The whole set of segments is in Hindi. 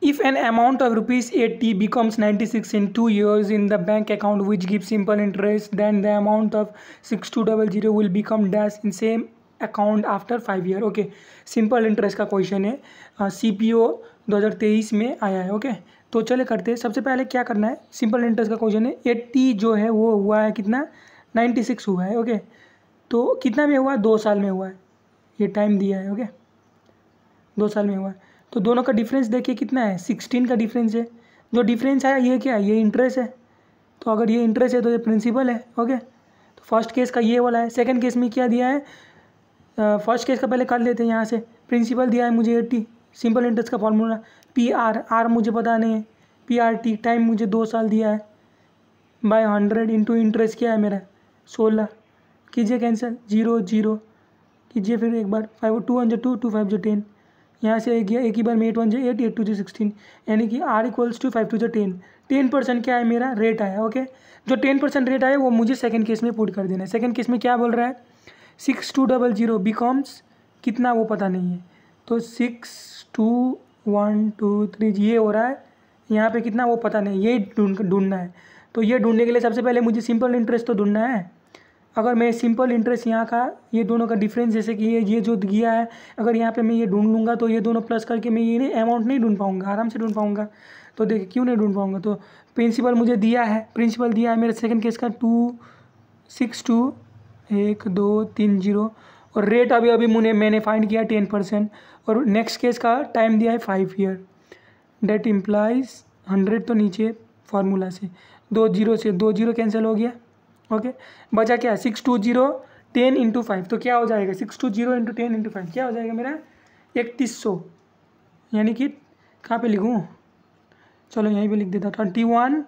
If an amount of rupees 80 becomes 96 in 2 years in the bank account which gives simple interest then the amount of 6200 will become dash in same account after five year okay simple interest का क्वेश्चन है सी पी ओ दो हज़ार तेईस में आया है ओके okay? तो चले करते हैं सबसे पहले क्या करना है सिंपल इंटरेस्ट का क्वेश्चन है एट्टी जो है वो हुआ है कितना नाइन्टी सिक्स हुआ है ओके okay? तो कितना में हुआ है दो साल में हुआ है ये टाइम दिया है ओके okay? दो साल में हुआ है तो दोनों का डिफरेंस देखिए कितना है सिक्सटीन का डिफरेंस है जो डिफरेंस है ये क्या है ये इंटरेस्ट है तो अगर ये इंटरेस्ट है तो ये प्रिंसिपल है ओके तो फर्स्ट केस का ये वाला है सेकेंड केस में क्या दिया है फर्स्ट केस का पहले कर लेते हैं यहाँ से प्रिंसिपल दिया है मुझे एट्टी सिंपल इंटरेस्ट का फॉर्मूला पी आर आर मुझे पता नहीं है पी आर टी टाइम मुझे दो साल दिया है बाय हंड्रेड इंटू इंटरेस्ट क्या है मेरा सोलह कीजिए कैंसिल जीरो जीरो कीजिए फिर एक बार five two hundred two two five जो टेन यहाँ से एक एक ही बार में एट वन जो एट एट टू जो सिक्सटीन यानी कि R equals to five two जो टेन टेन परसेंट क्या है मेरा रेट आया ओके जो टेन परसेंट रेट आया वो मुझे सेकंड केस में पुट कर देना है सेकंड केस में क्या बोल रहा है six two double zero becomes कितना वो पता नहीं है तो six two one two three ये हो रहा है यहाँ पे कितना वो पता नहीं ये ढूंढना है तो ये ढूंढने के लिए सबसे पहले मुझे सिंपल इंटरेस्ट तो ढूंढना है अगर मैं सिंपल इंटरेस्ट यहाँ का ये दोनों का डिफरेंस जैसे कि ये ये जो दिया है अगर यहाँ पे मैं ये ढूंढ लूँगा तो ये दोनों प्लस करके मैं ये नहीं अमाउंट नहीं ढूंढ पाऊँगा आराम से ढूंढ पाऊँगा तो देखिए क्यों नहीं ढूंढ पाऊँगा तो प्रिंसिपल मुझे दिया है प्रिंसिपल दिया है मेरे सेकेंड केस का टू सिक्स टू एक दो तीन जीरो और रेट अभी अभी मुझे मैंने फाइंड किया टेन परसेंट और नेक्स्ट केस का टाइम दिया है five year that implies hundred तो नीचे फार्मूला से दो जीरो से दो जीरो कैंसिल हो गया ओके बचा क्या है six two zero ten into five तो क्या हो जाएगा six two zero into ten into five क्या हो जाएगा मेरा इकतीस सौ यानी कि कहाँ पे लिखूँ चलो यहीं पे लिख देता ट्वेंटी वन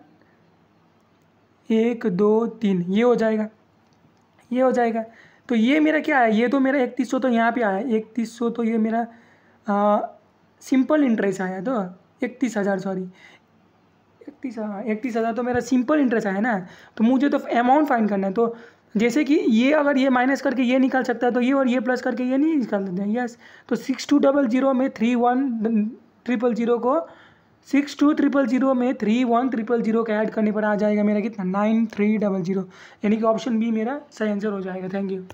एक दो तीन ये हो जाएगा ये हो जाएगा तो ये मेरा क्या है ये तो मेरा इकतीस सौ तो यहाँ पे आया इकतीस सौ तो ये मेरा आ, सिंपल इंटरेस्ट आया तो इकतीस हज़ार सॉरी हाँ, इकतीस हजार इकतीस हज़ार तो मेरा सिंपल इंटरेस्ट आया ना तो मुझे तो अमाउंट फाइन करना है तो जैसे कि ये अगर ये माइनस करके ये निकाल सकता है तो ये और ये प्लस करके ये नहीं निकाल देते हैं यस तो सिक्स टू डबल जीरो में थ्री वन ट्रिपल जीरो को सिक्स टू ट्रिपल जीरो में थ्री वन ट्रिपल जीरो का ऐड करने पर आ जाएगा मेरा कितना नाइन थ्री डबल जीरो यानी कि ऑप्शन बी मेरा सही आंसर हो जाएगा थैंक यू